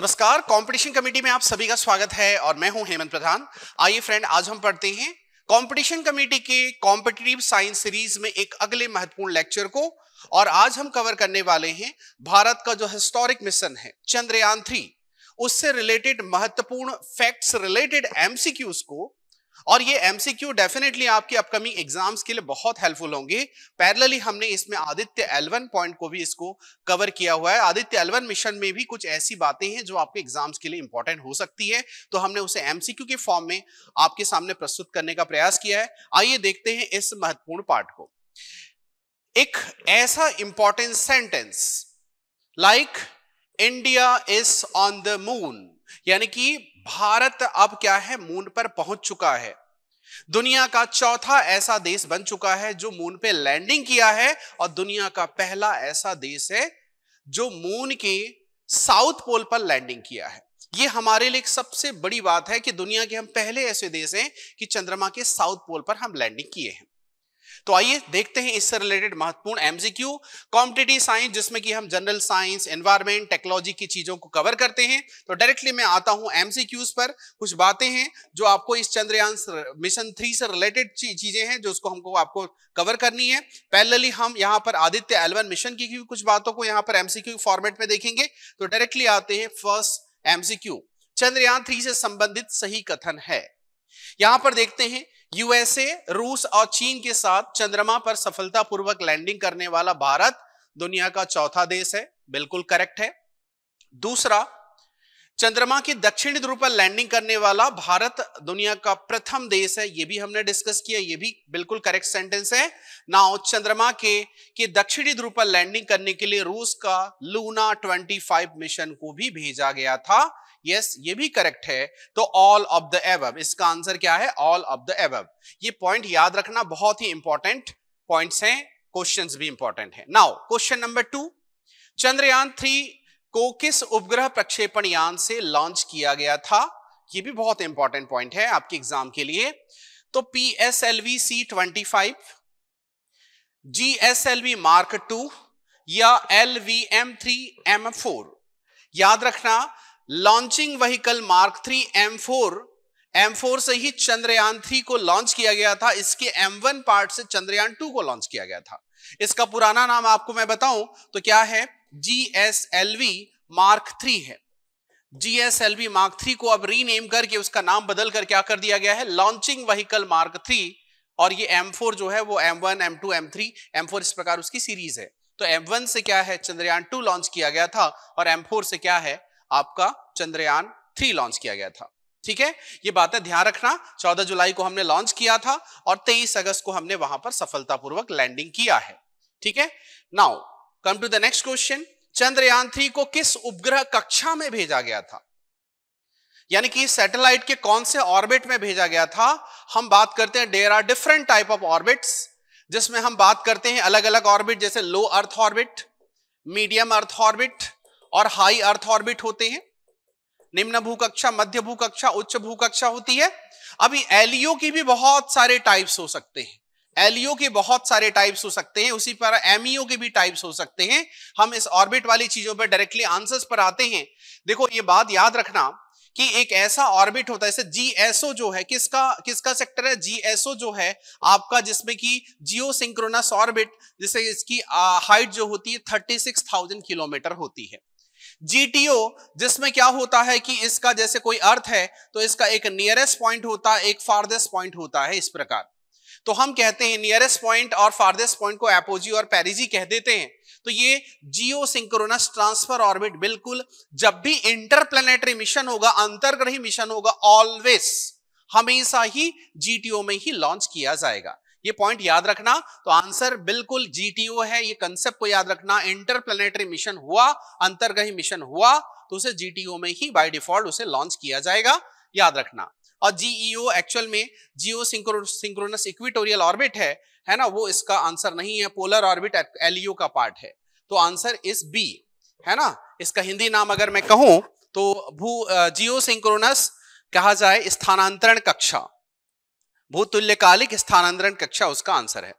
नमस्कार competition committee में आप सभी का स्वागत है और मैं हूं हेमंत प्रधान आइए फ्रेंड आज हम पढ़ते हैं कंपटीशन कमेटी के कॉम्पिटेटिव साइंस सीरीज में एक अगले महत्वपूर्ण लेक्चर को और आज हम कवर करने वाले हैं भारत का जो हिस्टोरिक मिशन है चंद्रयान थ्री उससे रिलेटेड महत्वपूर्ण फैक्ट्स रिलेटेड एमसीक्यूज को और ये एमसीक्यू डेफिनेटली आपके अपकमिंग एग्जाम्स के लिए बहुत हेल्पफुल होंगे पैरेलली हमने इसमें आदित्य एलवन पॉइंट को भी इसको कवर किया हुआ है आदित्य एलवन मिशन में भी कुछ ऐसी बातें हैं जो आपके एग्जाम्स के लिए इंपॉर्टेंट हो सकती है तो हमने उसे एमसीक्यू के फॉर्म में आपके सामने प्रस्तुत करने का प्रयास किया है आइए देखते हैं इस महत्वपूर्ण पार्ट को एक ऐसा important sentence like India is on the moon यानी कि भारत अब क्या है मून पर पहुंच चुका है दुनिया का चौथा ऐसा देश बन चुका है जो मून पे लैंडिंग किया है और दुनिया का पहला ऐसा देश है जो मून के साउथ पोल पर लैंडिंग किया है ये हमारे लिए सबसे बड़ी बात है कि दुनिया के हम पहले ऐसे देश हैं कि चंद्रमा के साउथ पोल पर हम लैंडिंग किए हैं तो आइए देखते हैं इससे रिलेटेड महत्वपूर्ण एमसीक्यू कॉम्पिटेटिव साइंस जिसमें कि हम जनरल साइंस एनवायरमेंट टेक्नोलॉजी की चीजों को कवर करते हैं तो डायरेक्टली मैं आता हूं एमसीक्यूज पर कुछ बातें हैं जो आपको इस चंद्रयान मिशन थ्री से रिलेटेड चीजें हैं जो उसको हमको आपको कवर करनी है पैरेलली हम यहाँ पर आदित्य एलवन मिशन की कुछ बातों को यहाँ पर एमसीक्यू फॉर्मेट में देखेंगे तो डायरेक्टली आते हैं फर्स्ट एमसीक्यू चंद्रयान थ्री से संबंधित सही कथन है यहां पर देखते हैं यूएसए रूस और चीन के साथ चंद्रमा पर सफलतापूर्वक लैंडिंग करने वाला भारत दुनिया का चौथा देश है बिल्कुल करेक्ट है दूसरा चंद्रमा की दक्षिण ध्रुव पर लैंडिंग करने वाला भारत दुनिया का प्रथम देश है यह भी हमने डिस्कस किया ये भी बिल्कुल करेक्ट सेंटेंस है नाउ चंद्रमा के के दक्षिणी ध्रुव पर लैंडिंग करने के लिए रूस का लूना 25 मिशन को भी भेजा गया था यस ये भी करेक्ट है तो ऑल ऑफ द एवब इसका आंसर क्या है ऑल ऑफ द एवब ये पॉइंट याद रखना बहुत ही इंपॉर्टेंट पॉइंट है क्वेश्चन भी इंपॉर्टेंट है now question number two Chandrayaan three को किस उपग्रह प्रक्षेपण यान से लॉन्च किया गया था ये भी बहुत इंपॉर्टेंट पॉइंट है आपके एग्जाम के लिए तो P S L V C twenty five G S L V mark two या L V M three M four याद रखना launching vehicle mark three M four M four से ही चंद्रयान थ्री को लॉन्च किया गया था इसके एम वन पार्ट से चंद्रयान टू को लॉन्च किया गया था इसका पुराना नाम आपको मैं बताऊं तो क्या है G S L V mark three है G S L V mark three को अब रीनेम करके उसका नाम बदल कर क्या कर दिया गया है लॉन्चिंग व्हीकल मार्क थ्री और ये एम फोर जो है वो M one M two M three M four इस प्रकार उसकी सीरीज है तो एम वन से क्या है चंद्रयान टू लॉन्च किया गया था और एम फोर से क्या है आपका चंद्रयान थ्री लॉन्च किया गया था ठीक है ये बातें ध्यान रखना चौदह जुलाई को हमने लॉन्च किया था और तेईस अगस्त को हमने वहां पर सफलतापूर्वक लैंडिंग किया है ठीक है now come to the next question Chandrayaan three को किस उपग्रह कक्षा में भेजा गया था यानी कि सैटेलाइट के कौन से ऑर्बिट में भेजा गया था हम बात करते हैं there are different type of orbits जिसमें हम बात करते हैं अलग अलग ऑर्बिट जैसे low earth orbit medium earth orbit और हाई अर्थ ऑर्बिट होते हैं निम्न भूकक्षा मध्य भूकक्षा उच्च भूकक्षा होती है अभी एलियो की भी बहुत सारे टाइप्स हो सकते हैं एलियो के बहुत सारे टाइप्स हो सकते हैं उसी पर एमईओ के भी टाइप्स हो सकते हैं हम इस ऑर्बिट वाली चीजों पर डायरेक्टली आंसर्स पर आते हैं देखो ये बात याद रखना कि एक ऐसा ऑर्बिट होता है जैसे जीएसओ जो है किसका किसका सेक्टर है जीएसओ जो है आपका जिसमें कि जियो सिंक्रोनस ऑर्बिट जिससे इसकी हाइट जो होती है थर्टी सिक्स थाउजेंड किलोमीटर होती है जीटीओ जिसमें क्या होता है कि इसका जैसे कोई अर्थ है तो इसका एक नियरेस्ट पॉइंट होता है एक फार्देस्ट पॉइंट होता है इस प्रकार तो हम कहते हैं नियरेस्ट पॉइंट और फार्देस्ट पॉइंट को एपोजी और पेरिजी कह देते हैं तो ये जियो सिंक्रोनस ट्रांसफर ऑर्बिट बिल्कुल जब भी इंटरप्लेनेटरी मिशन होगा अंतर्ग्रही मिशन होगा ऑलवेज हमेशा ही जीटीओ में ही लॉन्च किया जाएगा ये पॉइंट याद रखना तो आंसर बिल्कुल जीटीओ है ये कंसेप्ट को याद रखना इंटरप्लेनेटरी मिशन हुआ अंतर्ग्रही मिशन हुआ तो उसे जीटीओ में ही बाय डिफॉल्ट उसे लॉन्च किया जाएगा याद रखना और जीईओ एक्चुअल e में जियो सिंक्रोनस इक्विटोरियल ऑर्बिट है है ना वो इसका आंसर नहीं है पोलर ऑर्बिट एलईओ का पार्ट है तो आंसर इस बी है ना इसका हिंदी नाम अगर मैं कहूं तो भू जियो सिंक्रोनस e कहा जाए स्थानांतरण कक्षा भूतुल्यकालिक स्थानांतरण कक्षा उसका आंसर है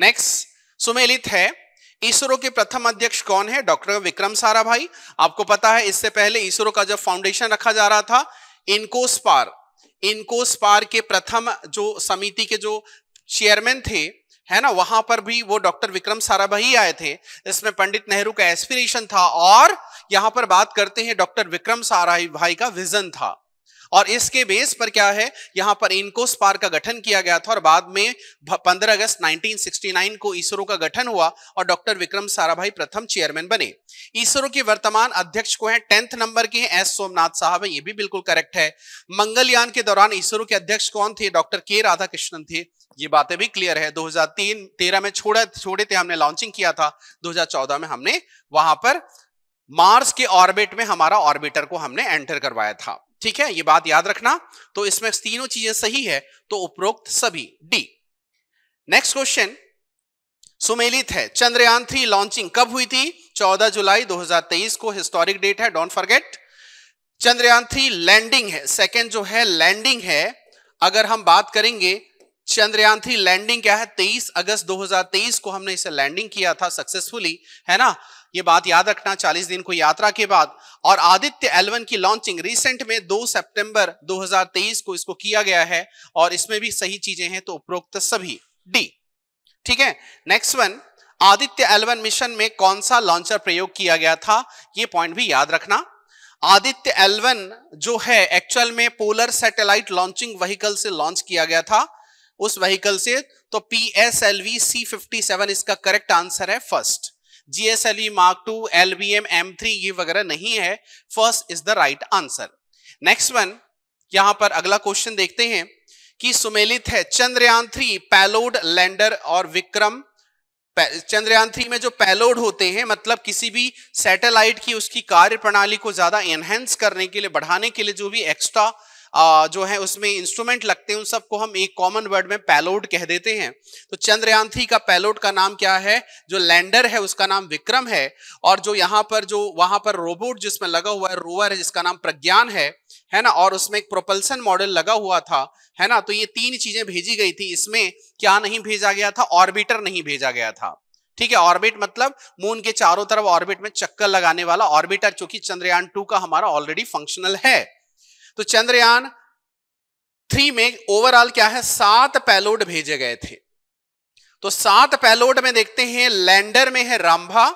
नेक्स्ट सुमेलित है इसरो के प्रथम अध्यक्ष कौन है डॉक्टर विक्रम सारा भाई आपको पता है इससे पहले इसरो का जब फाउंडेशन रखा जा रहा था इनकोस्पार इनकोस्पार के प्रथम जो समिति के जो चेयरमैन थे है ना वहां पर भी वो डॉक्टर विक्रम साराभाई आए थे इसमें पंडित नेहरू का एस्पिरेशन था और यहां पर बात करते हैं डॉक्टर विक्रम साराभाई का विजन था और इसके बेस पर क्या है यहां पर इनको स्पार का गठन किया गया था और बाद में 15 अगस्त 1969 को इसरो का गठन हुआ और डॉक्टर विक्रम साराभाई प्रथम चेयरमैन बने इसरो के वर्तमान अध्यक्ष को है टेंथ नंबर के एस सोमनाथ साहब है ये भी बिल्कुल करेक्ट है मंगलयान के दौरान इसरो के अध्यक्ष कौन थे डॉक्टर के राधाकृष्णन थे ये बातें भी क्लियर है 2003 13 में छोड़ा छोड़े थे हमने लॉन्चिंग किया था 2014 में हमने वहां पर मार्स के ऑर्बिट में हमारा ऑर्बिटर को हमने एंटर करवाया था ठीक है ये बात याद रखना तो इसमें तीनों चीजें सही है तो उपरोक्त सभी डी नेक्स्ट क्वेश्चन सुमेलित है चंद्रयान थ्री लॉन्चिंग कब हुई थी 14 जुलाई 2023 को हिस्टोरिक डेट है don't forget Chandrayaan three landing है सेकंड जो है लैंडिंग है अगर हम बात करेंगे चंद्रयान थ्री लैंडिंग क्या है 23 अगस्त 2023 को हमने इसे लैंडिंग किया था सक्सेसफुली है ना ये बात याद रखना 40 दिन को यात्रा के बाद और आदित्य एलवन की लॉन्चिंग रिसेंट में 2 सितंबर 2023 को इसको किया गया है और इसमें भी सही चीजें हैं तो उपरोक्त सभी डी ठीक है next one Aditya L one mission में कौन सा लॉन्चर प्रयोग किया गया था ये पॉइंट भी याद रखना आदित्य एलवन जो है एक्चुअल में पोलर सैटेलाइट लॉन्चिंग व्हीकल से लॉन्च किया गया था उस व्हीकल से तो P S L V C fifty seven इसका करेक्ट आंसर है first GSLV mark two L V M ये वगैरह नहीं है first is the right answer next one यहां पर अगला क्वेश्चन देखते हैं कि सुमेलित है चंद्रयान थ्री पैलोड लैंडर और विक्रम चंद्रयान थ्री में जो पैलोड होते हैं मतलब किसी भी सैटेलाइट की उसकी कार्य प्रणाली को ज्यादा एनहेंस करने के लिए बढ़ाने के लिए जो भी एक्स्ट्रा जो है उसमें इंस्ट्रूमेंट लगते हैं उन सबको हम एक कॉमन वर्ड में पैलोड कह देते हैं तो चंद्रयान थ्री का पैलोड का नाम क्या है जो लैंडर है उसका नाम विक्रम है और जो यहाँ पर जो वहां पर रोबोट जिसमें लगा हुआ है रोवर है जिसका नाम प्रज्ञान है है ना और उसमें एक प्रोपल्सन मॉडल लगा हुआ था है ना तो ये तीन चीजें भेजी गई थी इसमें क्या नहीं भेजा गया था ऑर्बिटर नहीं भेजा गया था ठीक है ऑर्बिट मतलब मून के चारों तरफ ऑर्बिट में चक्कर लगाने वाला ऑर्बिटर चूंकि चंद्रयान टू का हमारा ऑलरेडी फंक्शनल है तो चंद्रयान थ्री में ओवरऑल क्या है सात पैलोड भेजे गए थे तो सात पैलोड में देखते हैं लैंडर में है रामभा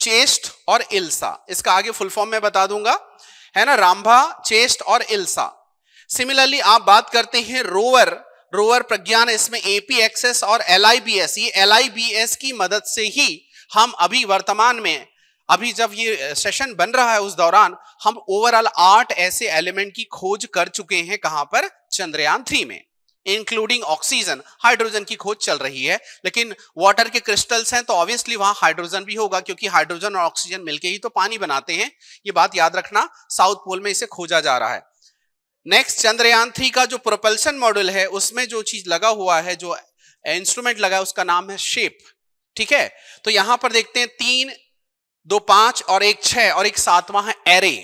चेस्ट और इल्सा इसका आगे फुल फॉर्म में बता दूंगा है ना रामभा चेस्ट और इल्सा सिमिलरली आप बात करते हैं रोवर रोवर प्रज्ञान इसमें एपीएक्सएस और एल आई बी एस ये एल की मदद से ही हम अभी वर्तमान में अभी जब ये सेशन बन रहा है उस दौरान हम ओवरऑल आठ ऐसे एलिमेंट की खोज कर चुके हैं कहां पर चंद्रयान थ्री में इंक्लूडिंग ऑक्सीजन हाइड्रोजन की खोज चल रही है लेकिन वाटर के क्रिस्टल्स हैं तो ऑब्वियसली वहां हाइड्रोजन भी होगा क्योंकि हाइड्रोजन और ऑक्सीजन मिलके ही तो पानी बनाते हैं ये बात याद रखना साउथ पोल में इसे खोजा जा रहा है नेक्स्ट चंद्रयान थ्री का जो प्रोपल्सन मॉडल है उसमें जो चीज लगा हुआ है जो इंस्ट्रूमेंट लगा है उसका नाम है शेप ठीक है तो यहां पर देखते हैं तीन दो पांच और एक छह और एक सातवां है एरे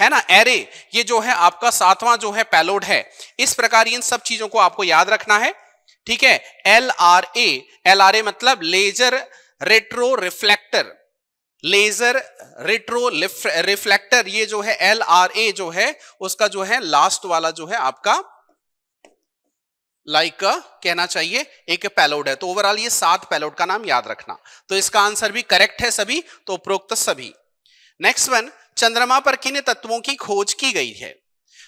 है ना एरे ये जो है आपका सातवां जो है पैलोड है इस प्रकार इन सब चीजों को आपको याद रखना है ठीक है L R A L R A मतलब laser retro reflector laser retro reflector ये जो है एल आर ए जो है उसका जो है लास्ट वाला जो है आपका लाइक कहना चाहिए एक पैलोड है तो ओवरऑल ये सात पैलोड का नाम याद रखना तो इसका आंसर भी करेक्ट है सभी तो उपरोक्त सभी नेक्स्ट वन चंद्रमा पर किन तत्वों की खोज की गई है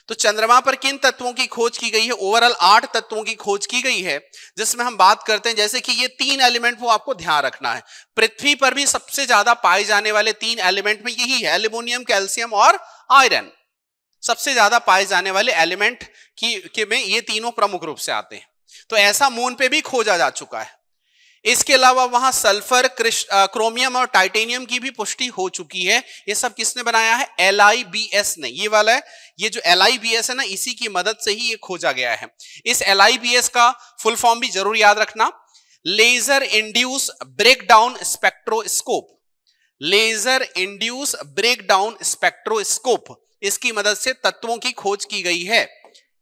तो चंद्रमा पर किन तत्वों की खोज की गई है ओवरऑल आठ तत्वों की खोज की गई है जिसमें हम बात करते हैं जैसे कि ये तीन एलिमेंट वो आपको ध्यान रखना है पृथ्वी पर भी सबसे ज्यादा पाए जाने वाले तीन एलिमेंट में यही है एल्यूमिनियम कैल्सियम और आयरन सबसे ज्यादा पाए जाने वाले एलिमेंट की के में ये तीनों प्रमुख रूप से आते हैं तो ऐसा मून पे भी खोजा जा चुका है इसके अलावा वहां सल्फर क्रोमियम और टाइटेनियम की भी पुष्टि हो चुकी है ये सब किसने बनाया है एल ने ये वाला है ये जो एल है ना इसी की मदद से ही ये खोजा गया है इस एल का फुल फॉर्म भी जरूर याद रखना laser induce breakdown spectroscope laser induce breakdown spectroscope इसकी मदद से तत्वों की खोज की गई है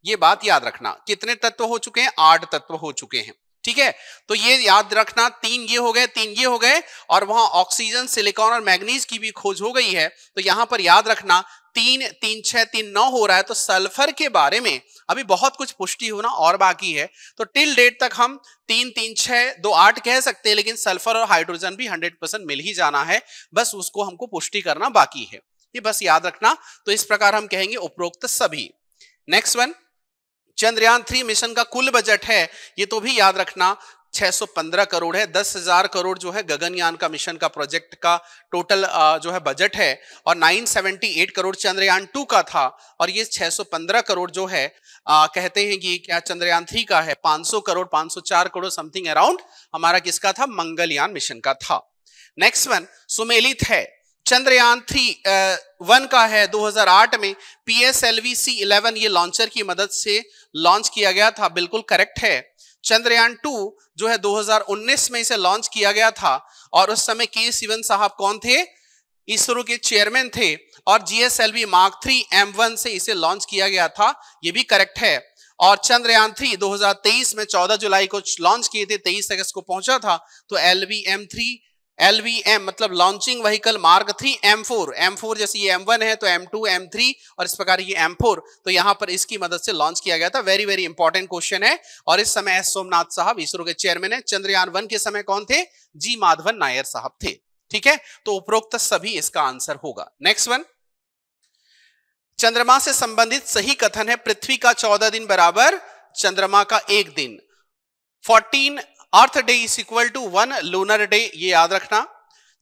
ये बात याद रखना कितने तत्व हो चुके हैं आठ तत्व हो चुके हैं ठीक है तो ये याद रखना तीन ये हो गए तीन ये हो गए और वहां ऑक्सीजन सिलिकॉन और मैग्नीज की भी खोज हो गई है तो यहां पर याद रखना तीन तीन छह तीन नौ हो रहा है तो सल्फर के बारे में अभी बहुत कुछ पुष्टि होना और बाकी है तो टिल डेट तक हम तीन तीन छह दो आठ कह सकते हैं लेकिन सल्फर और हाइड्रोजन भी हंड्रेड परसेंट मिल ही जाना है बस उसको हमको पुष्टि करना बाकी है ये बस याद रखना तो इस प्रकार हम कहेंगे उपरोक्त सभी next one Chandrayaan three mission का कुल बजट है ये तो भी याद रखना 615 करोड़ है दस हजार करोड़ जो है गगनयान का मिशन का प्रोजेक्ट का टोटल जो है बजट है और 978 करोड़ चंद्रयान टू का था और ये 615 करोड़ जो है आ, कहते हैं कि क्या चंद्रयान थ्री का है 500 करोड़ 504 करोड़ समथिंग अराउंड हमारा किसका था मंगलयान मिशन का था नेक्स्ट वन सुमेलित है चंद्रयान थ्री वन का है 2008 में P S L V C eleven ये लॉन्चर की मदद से लॉन्च किया गया था बिल्कुल करेक्ट है चंद्रयान टू जो है 2019 में इसे लॉन्च किया गया था और उस समय के सिवन साहब कौन थे इसरो के चेयरमैन थे और GSLV mark three M one से इसे लॉन्च किया गया था ये भी करेक्ट है और चंद्रयान थ्री 2023 में 14 जुलाई को लॉन्च किए थे 23 अगस्त को पहुंचा था तो L V M three L V M मतलब launching vehicle mark three M four M four जैसे ये एम वन है तो एम टू एम थ्री और इस प्रकार ये एम फोर तो यहाँ पर इसकी मदद से लॉन्च किया गया था वेरी वेरी इंपॉर्टेंट क्वेश्चन है और इस समय एस सोमनाथ साहब इसरो के चेयरमैन है चंद्रयान वन के समय कौन थे जी माधवन नायर साहब थे ठीक है तो उपरोक्त सभी इसका आंसर होगा नेक्स्ट वन चंद्रमा से संबंधित सही कथन है पृथ्वी का चौदह दिन बराबर चंद्रमा का एक दिन 14 earth day is equal to one lunar day ये याद रखना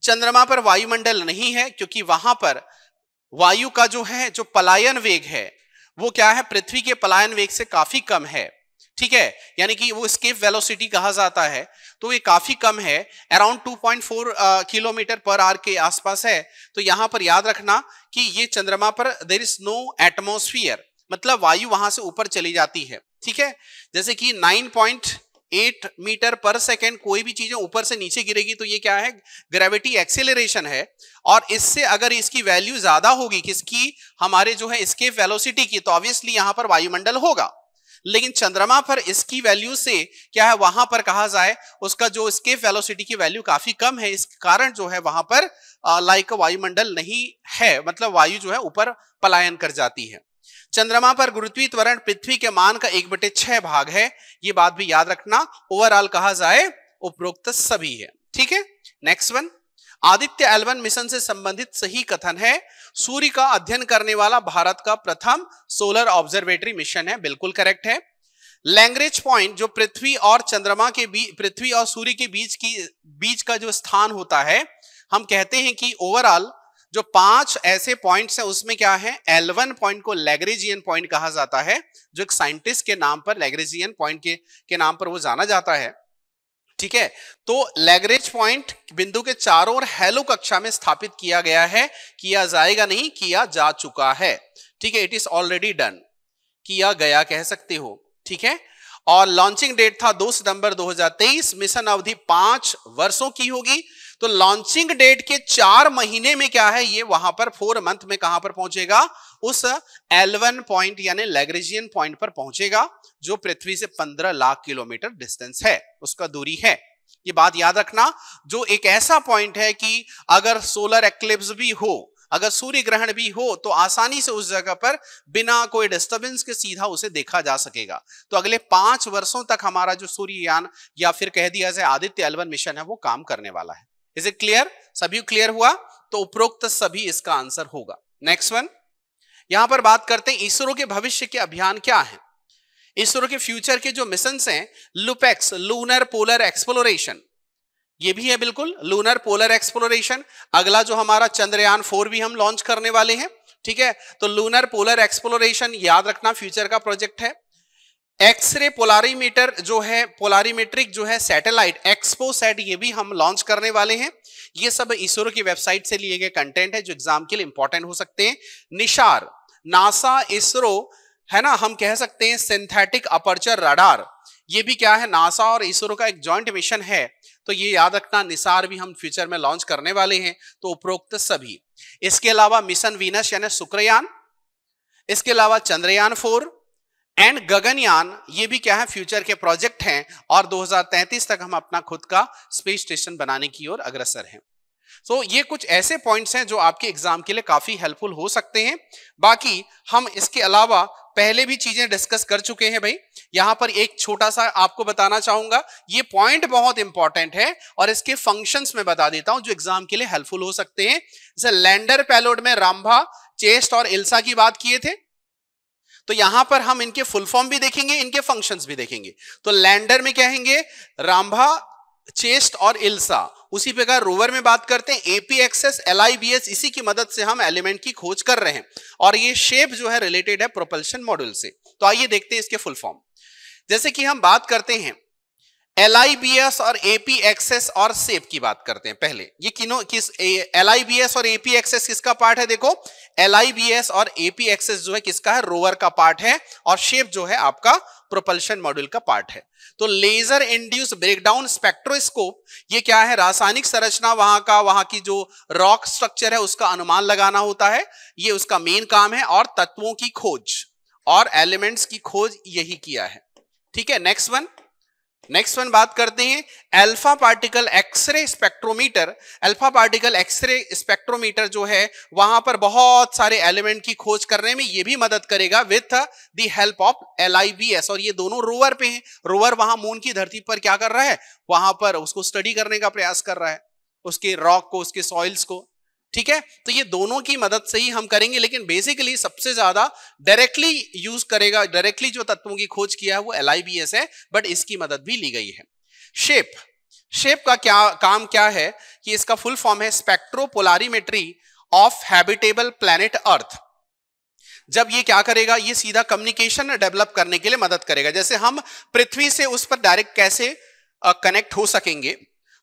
चंद्रमा पर वायुमंडल नहीं है क्योंकि वहां पर वायु का जो है जो पलायन वेग है वो क्या है पृथ्वी के पलायन वेग से काफी कम है ठीक है यानी कि वो स्केप वेलोसिटी कहा जाता है तो ये काफी कम है अराउंड 2.4 किलोमीटर पर आर के आसपास है तो यहां पर याद रखना कि ये चंद्रमा पर देर इज नो एटमोस्फियर मतलब वायु वहां से ऊपर चली जाती है ठीक है जैसे कि 9. एट मीटर पर सेकेंड कोई भी चीजें ऊपर से नीचे गिरेगी तो ये क्या है ग्रेविटी एक्सेलरेशन है और इससे अगर इसकी वैल्यू ज्यादा होगी किसकी हमारे जो है इसके वेलोसिटी की तो ऑब्वियसली यहां पर वायुमंडल होगा लेकिन चंद्रमा पर इसकी वैल्यू से क्या है वहां पर कहा जाए उसका जो इसके वेलोसिटी की वैल्यू काफी कम है इस कारण जो है वहां पर लाइक वायुमंडल नहीं है मतलब वायु जो है ऊपर पलायन कर जाती है चंद्रमा पर गुरुत्वीय त्वरण पृथ्वी के मान का एक बटे छह भाग है ये बात भी याद रखना ओवरऑल कहा जाए उपरोक्त सभी है ठीक है next one Aditya L one mission से संबंधित सही कथन है सूर्य का अध्ययन करने वाला भारत का प्रथम सोलर ऑब्जर्वेटरी मिशन है बिल्कुल करेक्ट है लैंग्रेज पॉइंट जो पृथ्वी और चंद्रमा के बीच पृथ्वी और सूर्य के बीच की बीच का जो स्थान होता है हम कहते हैं कि ओवरऑल जो पांच ऐसे पॉइंट्स हैं उसमें क्या है एलवन पॉइंट को लेग्रेजियन पॉइंट कहा जाता है जो एक साइंटिस्ट के नाम पर लेग्रेजियन पॉइंट के, के नाम पर वो जाना जाता है ठीक है तो लैग्रेज पॉइंट बिंदु के चारों ओर हेलो कक्षा में स्थापित किया गया है किया जाएगा नहीं किया जा चुका है ठीक है इट इज ऑलरेडी डन किया गया कह सकते हो ठीक है और लॉन्चिंग डेट था 2 सितंबर 2023 मिशन अवधि पांच वर्षों की होगी तो लॉन्चिंग डेट के चार महीने में क्या है ये वहां पर फोर मंथ में कहां पर पहुंचेगा उस एलवन पॉइंट यानी लेग्रेजियन पॉइंट पर पहुंचेगा जो पृथ्वी से पंद्रह लाख किलोमीटर डिस्टेंस है उसका दूरी है ये बात याद रखना जो एक ऐसा पॉइंट है कि अगर सोलर एक्लिप्स भी हो अगर सूर्य ग्रहण भी हो तो आसानी से उस जगह पर बिना कोई डिस्टरबेंस के सीधा उसे देखा जा सकेगा तो अगले पांच वर्षों तक हमारा जो सूर्ययान या फिर कह दिया जाए आदित्य एलवन मिशन है वो काम करने वाला है इज इट क्लियर सभी क्लियर हुआ तो उपरोक्त सभी इसका आंसर होगा नेक्स्ट वन यहां पर बात करते हैं इसरो के भविष्य के अभियान क्या है इसरो के फ्यूचर के जो मिशन हैं लुपेक्स लूनर पोलर एक्सप्लोरेशन ये भी है बिल्कुल लूनर पोलर एक्सप्लोरेशन अगला जो हमारा चंद्रयान फोर भी हम लॉन्च करने वाले हैं ठीक है तो लूनर पोलर एक्सप्लोरेशन याद रखना फ्यूचर का प्रोजेक्ट है एक्सरे पोलारीमीटर जो है पोलारीमेट्रिक जो है सैटेलाइट सेट ये भी हम लॉन्च करने वाले हैं ये सब इसरो की वेबसाइट से लिए गए कंटेंट है जो एग्जाम के लिए इंपॉर्टेंट हो सकते हैं निशार नासा इसरो है ना हम कह सकते हैं सिंथेटिक अपर्चर रडार ये भी क्या है नासा और इसरो का एक जॉइंट मिशन है तो ये याद रखना निसार भी हम फ्यूचर में लॉन्च करने वाले हैं तो उपरोक्त सभी इसके अलावा मिशन वीनस यानी शुक्रयान इसके अलावा चंद्रयान फोर एंड गगनयान ये भी क्या है फ्यूचर के प्रोजेक्ट हैं और 2033 तक हम अपना खुद का स्पेस स्टेशन बनाने की ओर अग्रसर हैं सो so, ये कुछ ऐसे पॉइंट्स हैं जो आपके एग्जाम के लिए काफी हेल्पफुल हो सकते हैं बाकी हम इसके अलावा पहले भी चीजें डिस्कस कर चुके हैं भाई यहां पर एक छोटा सा आपको बताना चाहूंगा ये पॉइंट बहुत इंपॉर्टेंट है और इसके फंक्शंस में बता देता हूं जो एग्जाम के लिए हेल्पफुल हो सकते हैं जैसे लैंडर पैलोड में रामभा चेस्ट और इल्सा की बात किए थे तो यहां पर हम इनके फुल फॉर्म भी देखेंगे इनके फंक्शंस भी देखेंगे तो लैंडर में कहेंगे रामभा चेस्ट और इल्सा उसी प्रकार रोवर में बात करते हैं एपीएक्सएस एल इसी की मदद से हम एलिमेंट की खोज कर रहे हैं और ये शेप जो है रिलेटेड है प्रोपल्शन मॉड्यूल से तो आइए देखते हैं इसके फुल फॉर्म जैसे कि हम बात करते हैं एल और एपी एक्सेस और सेप की बात करते हैं पहले ये किनो किस एल और एपी एक्सेस किसका पार्ट है देखो एल और एपी एक्सेस जो है किसका है रोवर का पार्ट है और शेप जो है आपका प्रोपल्शन मॉड्यूल का पार्ट है तो लेजर इंड्यूस ब्रेकडाउन स्पेक्ट्रोस्कोप ये क्या है रासायनिक संरचना वहां का वहां की जो रॉक स्ट्रक्चर है उसका अनुमान लगाना होता है ये उसका मेन काम है और तत्वों की खोज और एलिमेंट्स की खोज यही किया है ठीक है नेक्स्ट वन नेक्स्ट वन बात करते हैं alpha particle X-ray spectrometer alpha particle X-ray spectrometer जो है वहां पर बहुत सारे एलिमेंट की खोज करने में ये भी मदद करेगा with the help of L और ये दोनों रोवर पे हैं रोवर वहां मून की धरती पर क्या कर रहा है वहां पर उसको स्टडी करने का प्रयास कर रहा है उसके रॉक को उसके सॉइल्स को ठीक है तो ये दोनों की मदद से ही हम करेंगे लेकिन बेसिकली सबसे ज्यादा डायरेक्टली यूज करेगा डायरेक्टली जो तत्वों की खोज किया है वो एल है बट इसकी मदद भी ली गई है शेप शेप का क्या काम क्या है कि इसका फुल फॉर्म है spectropolarimetry of habitable planet earth जब ये क्या करेगा ये सीधा कम्युनिकेशन डेवलप करने के लिए मदद करेगा जैसे हम पृथ्वी से उस पर डायरेक्ट कैसे कनेक्ट हो सकेंगे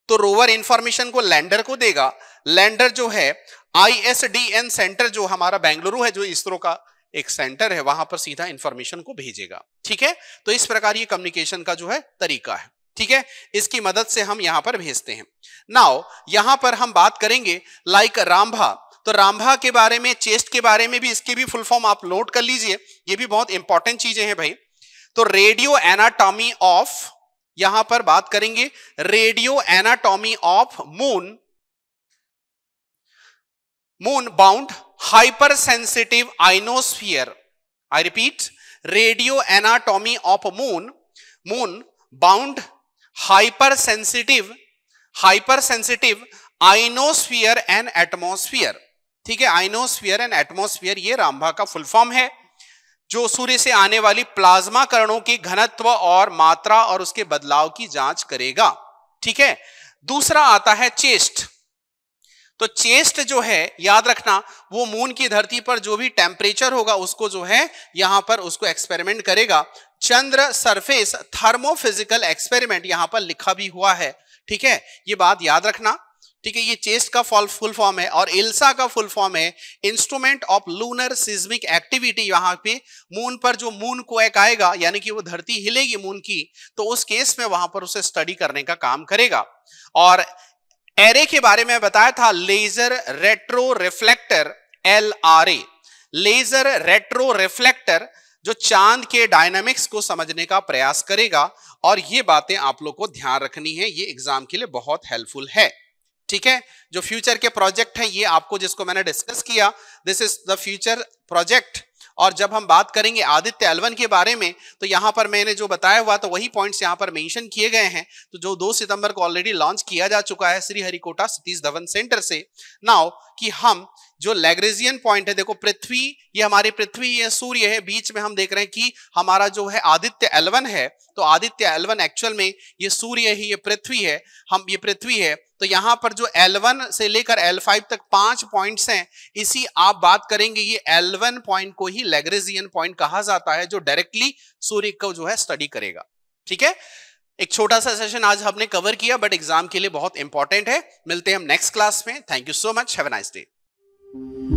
तो रोवर इंफॉर्मेशन को लैंडर को देगा लैंडर जो है आईएसडीएन सेंटर जो हमारा बेंगलुरु है जो इसरो का एक सेंटर है वहां पर सीधा इंफॉर्मेशन को भेजेगा ठीक है तो इस प्रकार ये कम्युनिकेशन का जो है तरीका है ठीक है इसकी मदद से हम यहां पर भेजते हैं नाउ यहां पर हम बात करेंगे लाइक रामभा तो रामभा के बारे में चेस्ट के बारे में भी इसके भी फुल फॉर्म आप नोट कर लीजिए ये भी बहुत इंपॉर्टेंट चीजें हैं भाई तो रेडियो एनाटॉमी ऑफ यहां पर बात करेंगे radio anatomy of moon moon bound hyper sensitive ionosphere I repeat radio anatomy of moon moon bound hyper sensitive hyper sensitive ionosphere and atmosphere ठीक है आइनोस्फियर एंड एटमोस्फियर ये रामभा का फुल फॉर्म है जो सूर्य से आने वाली प्लाज्मा करणों की घनत्व और मात्रा और उसके बदलाव की जांच करेगा ठीक है दूसरा आता है चेस्ट तो चेस्ट जो है याद रखना वो मून की धरती पर जो भी टेम्परेचर होगा उसको जो है यहां पर उसको एक्सपेरिमेंट करेगा चंद्र सरफेस थर्मोफिजिकल एक्सपेरिमेंट यहां पर लिखा भी हुआ है ठीक है ये बात याद रखना ठीक है ये चेस्ट का फुल फॉर्म है और इल्सा का फुल फॉर्म है instrument of lunar seismic activity यहाँ पे मून पर जो मून क्वेक आएगा यानी कि वो धरती हिलेगी मून की तो उस केस में वहां पर उसे स्टडी करने का काम करेगा और एरे के बारे में बताया था laser retro reflector L R A laser retro reflector जो चांद के डायनामिक्स को समझने का प्रयास करेगा और ये बातें आप लोग को ध्यान रखनी है ये एग्जाम के लिए बहुत हेल्पफुल है ठीक है जो फ्यूचर के प्रोजेक्ट है ये आपको जिसको मैंने डिस्कस किया this is the future project और जब हम बात करेंगे आदित्य एलवन के बारे में तो यहाँ पर मैंने जो बताया हुआ तो वही पॉइंट्स यहाँ पर मेंशन किए गए हैं तो जो 2 सितंबर को ऑलरेडी लॉन्च किया जा चुका है श्री हरिकोटा सतीश धवन सेंटर से नाउ कि हम जो लेग्रेजियन पॉइंट है देखो पृथ्वी ये हमारी पृथ्वी ये सूर्य है बीच में हम देख रहे हैं कि हमारा जो है आदित्य एलवन है तो आदित्य एलवन एक्चुअल में ये सूर्य ही ये पृथ्वी है हम ये पृथ्वी है तो यहाँ पर जो L1 से लेकर L5 तक पांच पॉइंट्स हैं इसी आप बात करेंगे ये L1 पॉइंट को ही लेग्रेजियन पॉइंट कहा जाता है जो डायरेक्टली सूर्य को जो है स्टडी करेगा ठीक है एक छोटा सा सेशन आज हमने कवर किया बट एग्जाम के लिए बहुत इंपॉर्टेंट है मिलते हैं हम नेक्स्ट क्लास में thank you so much have nice day Mm-hmm.